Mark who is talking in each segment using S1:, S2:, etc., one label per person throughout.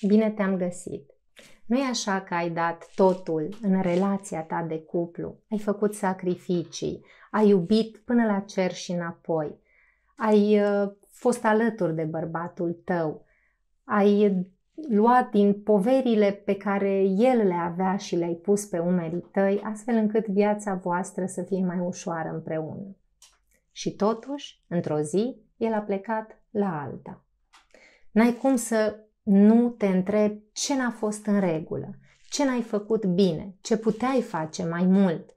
S1: Bine te-am găsit! nu e așa că ai dat totul în relația ta de cuplu, ai făcut sacrificii, ai iubit până la cer și înapoi, ai uh, fost alături de bărbatul tău, ai luat din poverile pe care el le avea și le-ai pus pe umerii tăi, astfel încât viața voastră să fie mai ușoară împreună. Și totuși, într-o zi, el a plecat la alta. N-ai cum să nu te întrebi ce n-a fost în regulă, ce n-ai făcut bine, ce puteai face mai mult.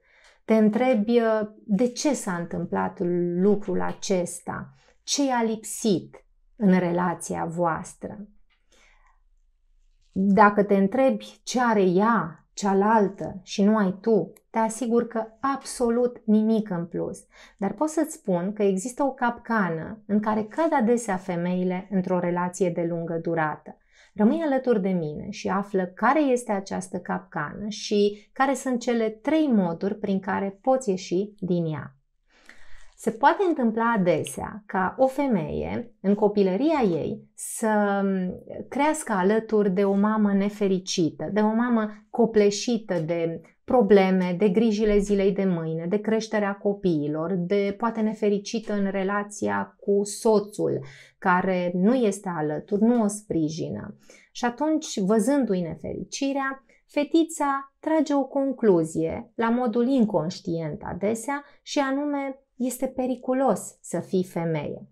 S1: Te întrebi uh, de ce s-a întâmplat lucrul acesta, ce i-a lipsit în relația voastră. Dacă te întrebi ce are ea, cealaltă și nu ai tu, te asigur că absolut nimic în plus. Dar pot să-ți spun că există o capcană în care cad adesea femeile într-o relație de lungă durată. Rămâi alături de mine și află care este această capcană și care sunt cele trei moduri prin care poți ieși din ea. Se poate întâmpla adesea ca o femeie, în copilăria ei, să crească alături de o mamă nefericită, de o mamă copleșită de probleme, de grijile zilei de mâine, de creșterea copiilor, de poate nefericită în relația cu soțul care nu este alături, nu o sprijină. Și atunci, văzându-i nefericirea, fetița trage o concluzie, la modul inconștient adesea, și anume este periculos să fii femeie.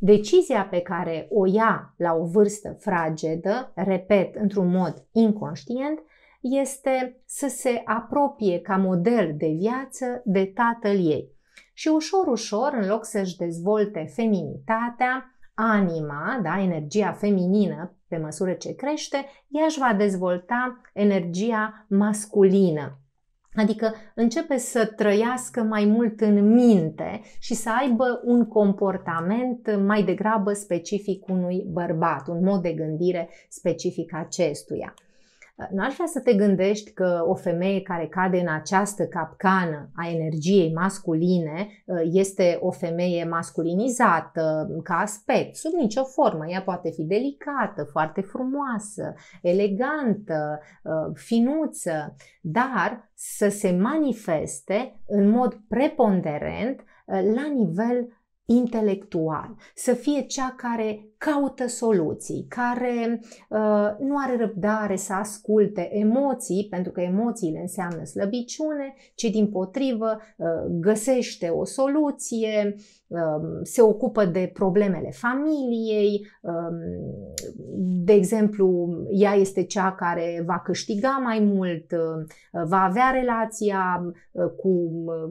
S1: Decizia pe care o ia la o vârstă fragedă, repet, într-un mod inconștient, este să se apropie ca model de viață de tatăl ei. Și ușor, ușor, în loc să-și dezvolte feminitatea, anima, da, energia feminină, pe măsură ce crește, ea își va dezvolta energia masculină. Adică începe să trăiască mai mult în minte și să aibă un comportament mai degrabă specific unui bărbat, un mod de gândire specific acestuia. N-aș vrea să te gândești că o femeie care cade în această capcană a energiei masculine uh, este o femeie masculinizată ca aspect, sub nicio formă. Ea poate fi delicată, foarte frumoasă, elegantă, uh, finuță, dar să se manifeste în mod preponderent uh, la nivel intelectual, să fie cea care caută soluții, care uh, nu are răbdare să asculte emoții, pentru că emoțiile înseamnă slăbiciune, ci din potrivă uh, găsește o soluție, Um, se ocupă de problemele familiei, um, de exemplu, ea este cea care va câștiga mai mult, um, va avea relația uh, cu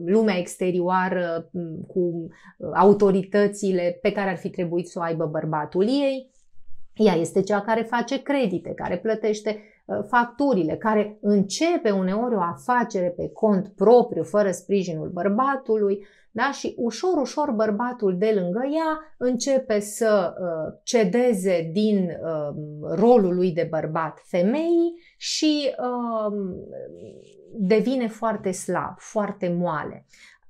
S1: lumea exterioară, cu uh, autoritățile pe care ar fi trebuit să o aibă bărbatul ei. Ea este cea care face credite, care plătește Ă, facturile, care începe uneori o afacere pe cont propriu, fără sprijinul bărbatului, da? și ușor, ușor bărbatul de lângă ea începe să ă, cedeze din ă, rolul lui de bărbat femeii și devine foarte slab, foarte moale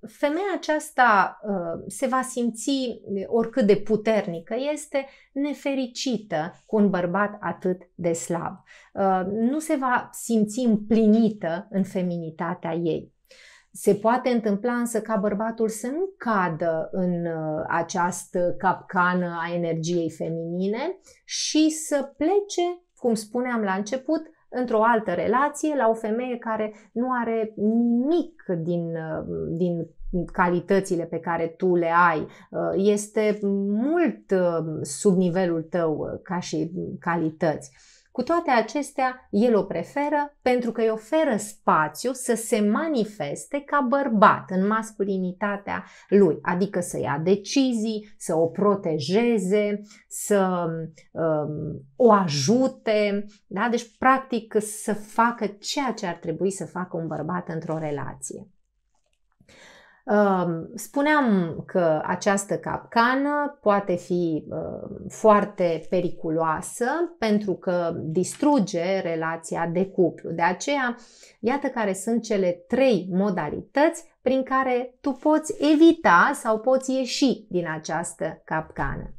S1: femeia aceasta uh, se va simți uh, oricât de puternică este, nefericită cu un bărbat atât de slab. Uh, nu se va simți împlinită în feminitatea ei. Se poate întâmpla însă ca bărbatul să nu cadă în această capcană a energiei feminine și să plece, cum spuneam la început, într-o altă relație la o femeie care nu are nimic din, uh, din calitățile pe care tu le ai, uh, este mult uh, sub nivelul tău ca și calități. Cu toate acestea, el o preferă pentru că îi oferă spațiu să se manifeste ca bărbat în masculinitatea lui, adică să ia decizii, să o protejeze, să um, o ajute, da? deci practic să facă ceea ce ar trebui să facă un bărbat într-o relație. Spuneam că această capcană poate fi uh, foarte periculoasă pentru că distruge relația de cuplu. De aceea, iată care sunt cele trei modalități prin care tu poți evita sau poți ieși din această capcană.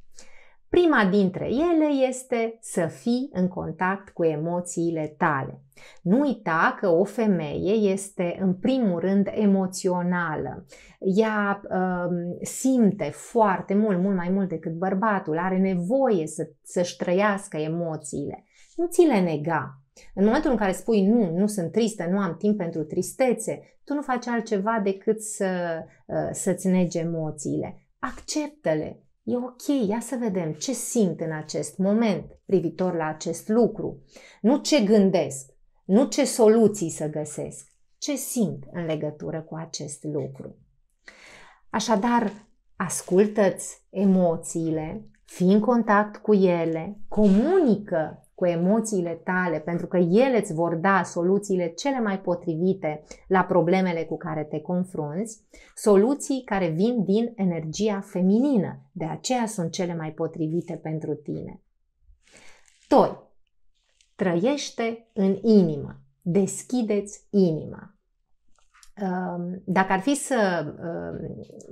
S1: Prima dintre ele este să fii în contact cu emoțiile tale. Nu uita că o femeie este în primul rând emoțională. Ea uh, simte foarte mult, mult mai mult decât bărbatul, are nevoie să, să-și trăiască emoțiile. Nu ți le nega. În momentul în care spui nu, nu sunt tristă, nu am timp pentru tristețe, tu nu faci altceva decât să, uh, să-ți negi emoțiile. Acceptă-le, E ok, ia să vedem ce simt în acest moment privitor la acest lucru. Nu ce gândesc, nu ce soluții să găsesc, ce simt în legătură cu acest lucru. Așadar, ascultă-ți emoțiile, fii în contact cu ele, comunică cu emoțiile tale, pentru că ele îți vor da soluțiile cele mai potrivite la problemele cu care te confrunți, soluții care vin din energia feminină, de aceea sunt cele mai potrivite pentru tine. 2. Trăiește în inimă. Deschideți inima. Dacă ar fi să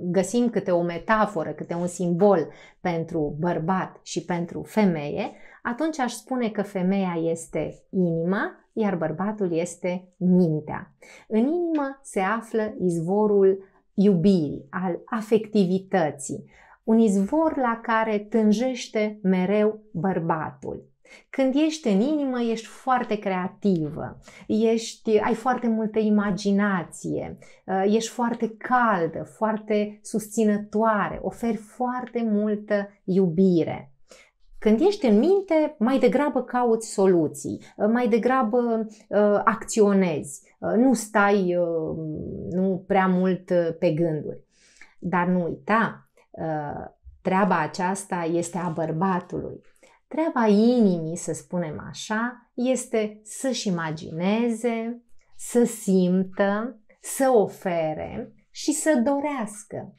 S1: găsim câte o metaforă, câte un simbol pentru bărbat și pentru femeie, atunci aș spune că femeia este inima, iar bărbatul este mintea. În inimă se află izvorul iubirii, al afectivității, un izvor la care tânjește mereu bărbatul. Când ești în inimă, ești foarte creativă, ești, ai foarte multă imaginație, uh, ești foarte caldă, foarte susținătoare, oferi foarte multă iubire. Când ești în minte, mai degrabă cauți soluții, uh, mai degrabă uh, acționezi, uh, nu stai uh, nu prea mult pe gânduri. Dar nu uita, uh, treaba aceasta este a bărbatului Treaba inimii, să spunem așa, este să-și imagineze, să simtă, să ofere și să dorească.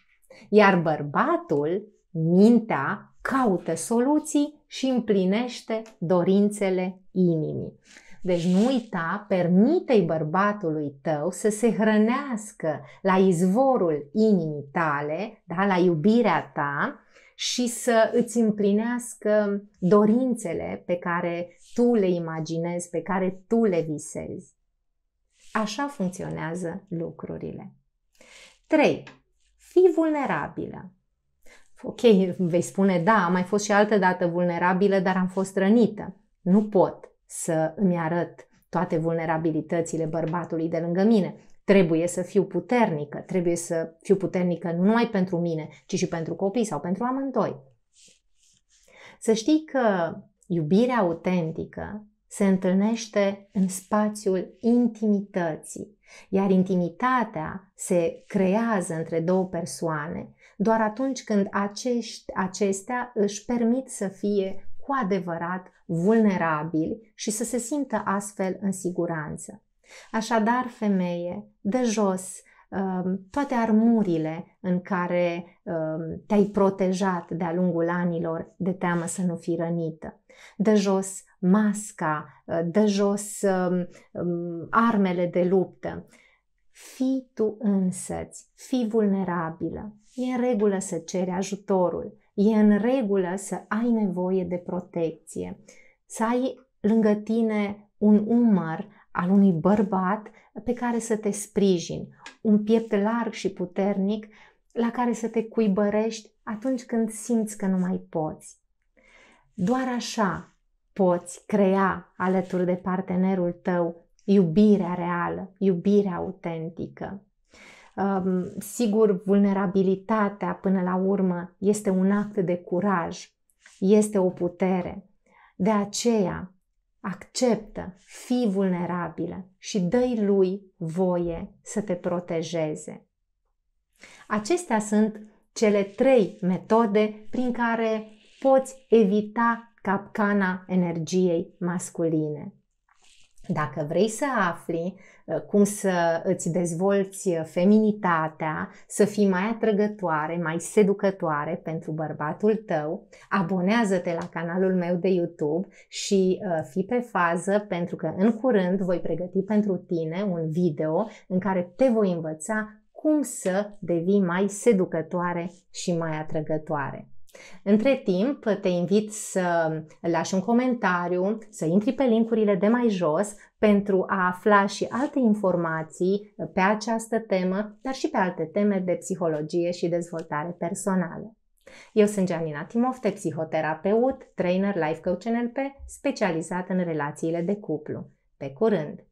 S1: Iar bărbatul, mintea, caută soluții și împlinește dorințele inimii. Deci nu uita, permite-i bărbatului tău să se hrănească la izvorul inimii tale, da, la iubirea ta, și să îți împlinească dorințele pe care tu le imaginezi, pe care tu le visezi. Așa funcționează lucrurile. 3. Fii vulnerabilă. Ok, vei spune, da, am mai fost și altă dată vulnerabilă, dar am fost rănită. Nu pot să îmi arăt toate vulnerabilitățile bărbatului de lângă mine. Trebuie să fiu puternică, trebuie să fiu puternică nu numai pentru mine, ci și pentru copii sau pentru amândoi. Să știi că iubirea autentică se întâlnește în spațiul intimității, iar intimitatea se creează între două persoane doar atunci când acești, acestea își permit să fie cu adevărat vulnerabili și să se simtă astfel în siguranță. Așadar, femeie, de jos, um, toate armurile în care um, te-ai protejat de-a lungul anilor de teamă să nu fii rănită. De jos masca, uh, de jos um, armele de luptă. Fii tu însăți, fii vulnerabilă. E în regulă să ceri ajutorul, e în regulă să ai nevoie de protecție, să ai lângă tine un umăr al unui bărbat pe care să te sprijini, un piept larg și puternic la care să te cuibărești atunci când simți că nu mai poți. Doar așa poți crea alături de partenerul tău iubirea reală, iubirea autentică. Um, sigur, vulnerabilitatea până la urmă este un act de curaj, este o putere. De aceea, acceptă, fii vulnerabilă și dă-i lui voie să te protejeze. Acestea sunt cele trei metode prin care poți evita capcana energiei masculine. Dacă vrei să afli uh, cum să îți dezvolți uh, feminitatea, să fii mai atrăgătoare, mai seducătoare pentru bărbatul tău, abonează-te la canalul meu de YouTube și uh, fii pe fază pentru că în curând voi pregăti pentru tine un video în care te voi învăța cum să devii mai seducătoare și mai atrăgătoare. Între timp, te invit să lași un comentariu, să intri pe linkurile de mai jos pentru a afla și alte informații pe această temă, dar și pe alte teme de psihologie și dezvoltare personală. Eu sunt Janina Timofte, psihoterapeut, trainer Life Coach NLP, specializat în relațiile de cuplu. Pe curând!